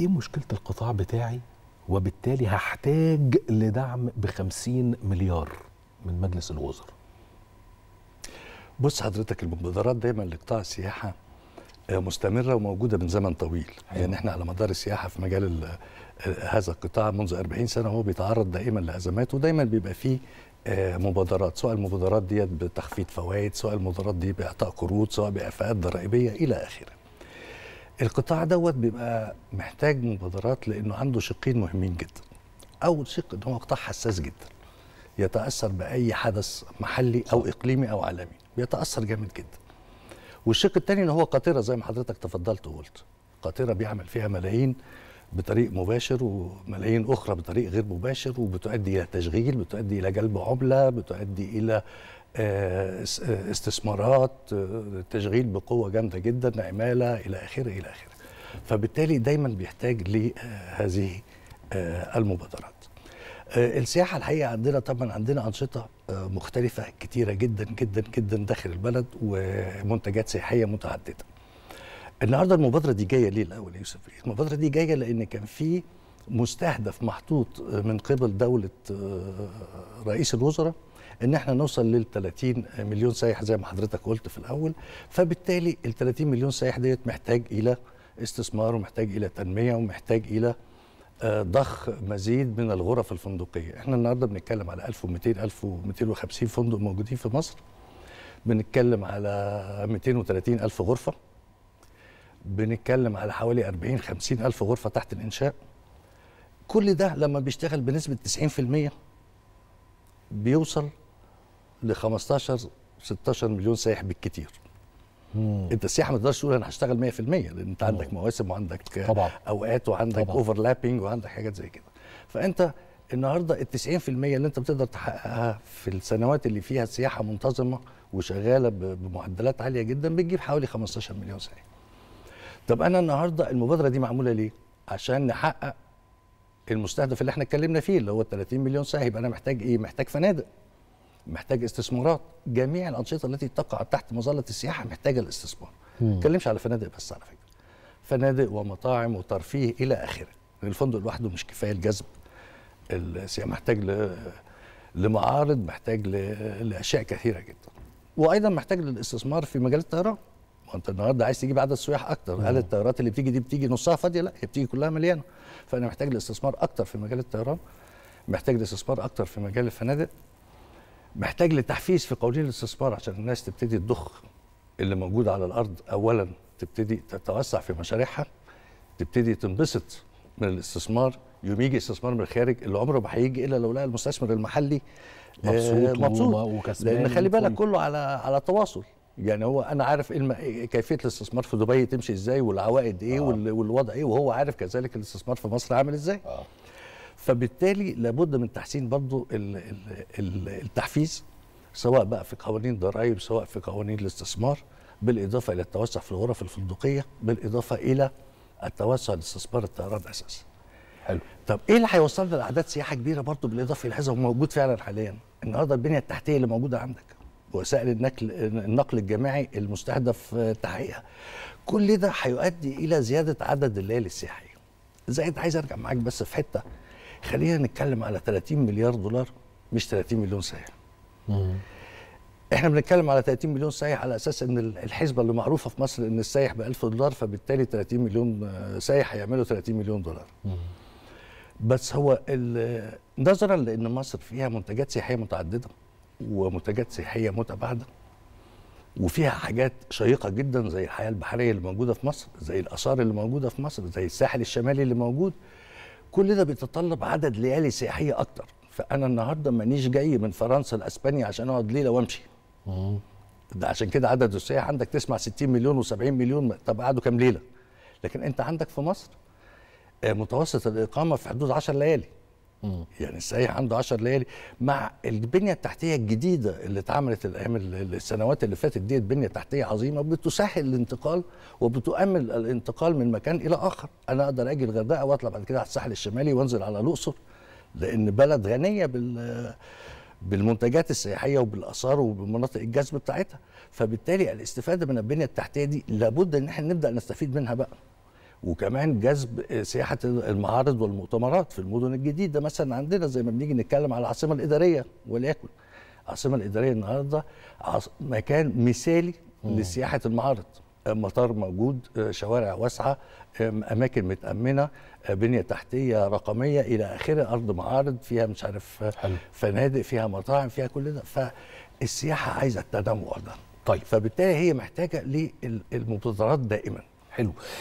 ايه مشكله القطاع بتاعي وبالتالي هحتاج لدعم ب 50 مليار من مجلس الوزراء بص حضرتك المبادرات دايما لقطاع السياحه آه، مستمره وموجوده من زمن طويل حلو. أيوة. يعني احنا على مدار السياحه في مجال آه، هذا القطاع منذ 40 سنه هو بيتعرض دائما لازمات ودايما بيبقى فيه آه، مبادرات سواء المبادرات ديت بتخفيض فوائد سواء المبادرات دي باعطاء قروض سواء بإعفاءات ضرائبيه الى اخره القطاع دوت بيبقى محتاج مبادرات لانه عنده شقين مهمين جدا اول شق ان هو قطاع حساس جدا يتاثر باي حدث محلي او اقليمي او عالمي بيتاثر جامد جدا والشق الثاني ان هو قاطره زي ما حضرتك تفضلت وقلت قاطره بيعمل فيها ملايين بطريق مباشر وملايين اخرى بطريق غير مباشر وبتؤدي الى تشغيل بتؤدي الى جلب عمله بتؤدي الى آه، آه، استثمارات آه، تشغيل بقوه جامده جدا عماله الى اخره الى اخره فبالتالي دايما بيحتاج لهذه المبادرات السياحه الحقيقه عندنا طبعا عندنا انشطه مختلفه كتيره جدا جدا جدا داخل البلد ومنتجات سياحيه متعدده النهارده المبادره دي جايه ليه الاول يا يوسف المبادره دي جايه لان كان في مستهدف محطوط من قبل دوله رئيس الوزراء ان احنا نوصل لل 30 مليون سائح زي ما حضرتك قلت في الاول فبالتالي ال 30 مليون سائح ديت محتاج الى استثمار ومحتاج الى تنميه ومحتاج الى آه، ضخ مزيد من الغرف الفندقيه احنا النهارده بنتكلم على 1200 1250 فندق موجودين في مصر بنتكلم على 230 الف غرفه بنتكلم على حوالي 40 50 الف غرفه تحت الانشاء كل ده لما بيشتغل بنسبه 90% بيوصل ل 15 16 مليون سائح بالكتير مم. انت السياحه ما تقدرش تقول انا هشتغل 100% لان انت عندك مم. مواسم وعندك طبعا. اوقات وعندك اوفرلابنج وعندك حاجات زي كده فانت النهارده ال 90% اللي انت بتقدر تحققها في السنوات اللي فيها السياحه منتظمه وشغاله بمعدلات عاليه جدا بتجيب حوالي 15 مليون سائح. طب انا النهارده المبادره دي معموله ليه؟ عشان نحقق المستهدف اللي احنا اتكلمنا فيه اللي هو 30 مليون سائح يبقى انا محتاج ايه؟ محتاج فنادق. محتاج استثمارات جميع الانشطه التي تقع تحت مظله السياحه محتاجه الاستثمار ما اتكلمش على فنادق بس على فكره فنادق ومطاعم وترفيه الى اخره الفندق لوحده مش كفايه لجذب السياحه محتاج ل... لمعارض محتاج ل... لاشياء كثيره جدا وايضا محتاج للاستثمار في مجال الطيران وانت النهارده عايز تجيب عدد سياح اكتر هل الطيارات اللي بتيجي دي بتيجي نصها فاضيه لا هي بتيجي كلها مليانه فانا محتاج لاستثمار اكتر في مجال الطيران محتاج لاستثمار اكتر في مجال الفنادق محتاج لتحفيز في قوانين الاستثمار عشان الناس تبتدي تضخ اللي موجود على الارض اولا تبتدي تتوسع في مشاريعها تبتدي تنبسط من الاستثمار يوم يجي استثمار من الخارج اللي عمره ما هيجي الا لو لقى المستثمر المحلي آه، مبسوط, آه مبسوط وكسبان لان خلي بالك كله على على تواصل يعني هو انا عارف إيه كيفيه الاستثمار في دبي تمشي ازاي والعوائد ايه آه. والوضع ايه وهو عارف كذلك الاستثمار في مصر عامل ازاي آه. فبالتالي لابد من تحسين برضو التحفيز سواء بقى في قوانين ضرائب سواء في قوانين الاستثمار بالاضافه الى التوسع في الغرف الفندقيه بالاضافه الى التوسع لاستثمار الطيران اساسا. حلو. طب ايه اللي هيوصلنا لاعداد سياحه كبيره برضو بالاضافه الى هذا وموجود فعلا حاليا؟ النهارده البنيه التحتيه اللي موجوده عندك وسائل النقل النقل الجماعي المستهدف تحقيقها. كل ده هيؤدي الى زياده عدد الليالي السياحيه. زائد عايز ارجع معاك بس في حته خلينا نتكلم على 30 مليار دولار مش 30 مليون صحيح احنا بنتكلم على 30 مليون سايح على اساس ان الحسبه اللي معروفه في مصر ان السايح ب 1000 دولار فبالتالي 30 مليون آه، سايح هيعملوا 30 مليون دولار بس هو نظرا لان مصر فيها منتجات سياحيه متعدده ومنتجات سياحيه متباعده وفيها حاجات شيقه جدا زي الحياه البحريه اللي موجوده في مصر زي الاثار اللي موجوده في مصر زي الساحل الشمالي اللي موجود كل ده بيتطلب عدد ليالي سياحيه اكتر فانا النهارده مانيش جاي من فرنسا لاسبانيا عشان اقعد ليله وامشي ده عشان كده عدد السياح عندك تسمع 60 مليون و70 مليون طب قعدوا كام ليله لكن انت عندك في مصر آه، متوسط الاقامه في حدود 10 ليالي يعني السايح عنده 10 ليالي مع البنيه التحتيه الجديده اللي اتعملت الايام السنوات اللي فاتت ديت بنيه تحتيه عظيمه بتسهل الانتقال وبتؤمن الانتقال من مكان الى اخر انا اقدر اجي الغردقه واطلع بعد كده على الساحل الشمالي وانزل على الاقصر لان بلد غنيه بال بالمنتجات السياحيه وبالاثار وبمناطق الجذب بتاعتها فبالتالي الاستفاده من البنيه التحتيه دي لابد ان احنا نبدا نستفيد منها بقى وكمان جذب سياحه المعارض والمؤتمرات في المدن الجديده مثلا عندنا زي ما بنيجي نتكلم على العاصمه الاداريه وليكن العاصمه الاداريه النهارده مكان مثالي لسياحه المعارض مطار موجود شوارع واسعه اماكن متامنه بنيه تحتيه رقميه الى اخره ارض معارض فيها مش عارف حل. فنادق فيها مطاعم فيها كل ده فالسياحه عايزه التنوع ده طيب فبالتالي هي محتاجه للمبادرات دائما حلو